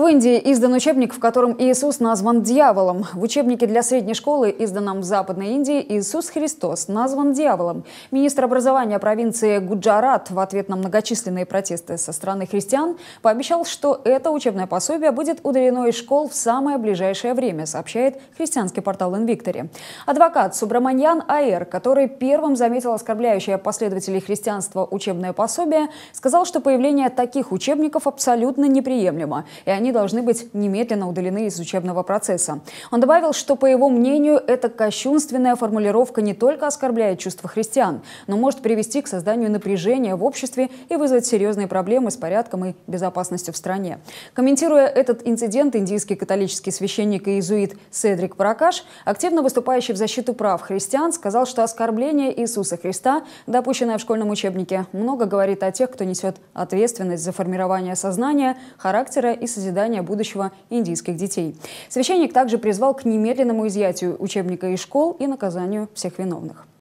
В Индии издан учебник, в котором Иисус назван дьяволом. В учебнике для средней школы, изданном в Западной Индии, Иисус Христос назван дьяволом. Министр образования провинции Гуджарат в ответ на многочисленные протесты со стороны христиан пообещал, что это учебное пособие будет удалено из школ в самое ближайшее время, сообщает христианский портал «Инвиктори». Адвокат Субраманьян Аэр, который первым заметил оскорбляющее последователей христианства учебное пособие, сказал, что появление таких учебников абсолютно неприемлемо, и они они должны быть немедленно удалены из учебного процесса. Он добавил, что, по его мнению, эта кощунственная формулировка не только оскорбляет чувства христиан, но может привести к созданию напряжения в обществе и вызвать серьезные проблемы с порядком и безопасностью в стране. Комментируя этот инцидент, индийский католический священник и иезуит Седрик Паракаш, активно выступающий в защиту прав христиан, сказал, что оскорбление Иисуса Христа, допущенное в школьном учебнике, много говорит о тех, кто несет ответственность за формирование сознания, характера и созидания воспитания будущего индийских детей. Священник также призвал к немедленному изъятию учебника из школ и наказанию всех виновных.